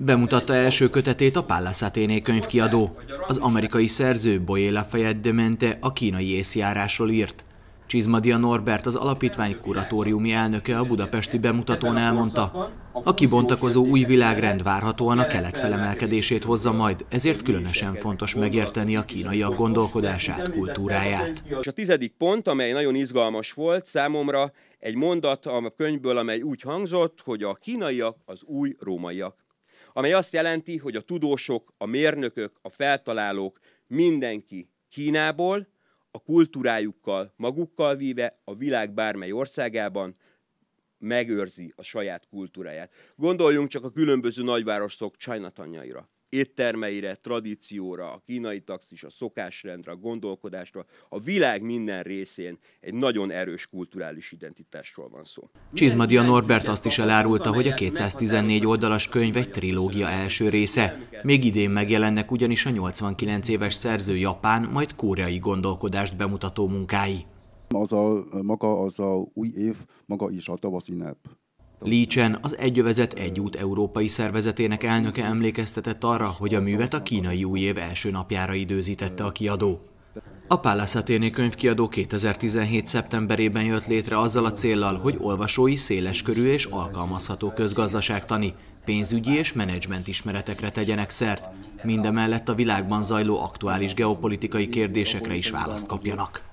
Bemutatta első kötetét a Pallas könyvkiadó. Az amerikai szerző Boyé Lafayette de Mente a kínai észjárásról írt. Csizmadia Norbert az alapítvány kuratóriumi elnöke a budapesti bemutatón elmondta, a kibontakozó új világrend várhatóan a kelet felemelkedését hozza majd, ezért különösen fontos megérteni a kínaiak gondolkodását, kultúráját. És a tizedik pont, amely nagyon izgalmas volt számomra, egy mondat a könyvből, amely úgy hangzott, hogy a kínaiak az új rómaiak amely azt jelenti, hogy a tudósok, a mérnökök, a feltalálók, mindenki Kínából, a kultúrájukkal magukkal víve a világ bármely országában megőrzi a saját kultúráját. Gondoljunk csak a különböző nagyvárosok csajnatanyaira éttermeire, tradícióra, a kínai taxis, a szokásrendre, a gondolkodásra, a világ minden részén egy nagyon erős kulturális identitásról van szó. Csizmadia Norbert azt is elárulta, hogy a 214 oldalas könyv egy trilógia első része. Még idén megjelennek ugyanis a 89 éves szerző japán, majd koreai gondolkodást bemutató munkái. Az a maga, az a új év, maga is a tavasz ünnep. Lícsen az Egyövezet Egyút Európai Szervezetének elnöke emlékeztetett arra, hogy a művet a kínai új év első napjára időzítette a kiadó. A Pálászaténi könyvkiadó 2017. szeptemberében jött létre azzal a céllal, hogy olvasói széleskörű és alkalmazható közgazdaságtani, pénzügyi és menedzsment ismeretekre tegyenek szert, mindemellett a világban zajló aktuális geopolitikai kérdésekre is választ kapjanak.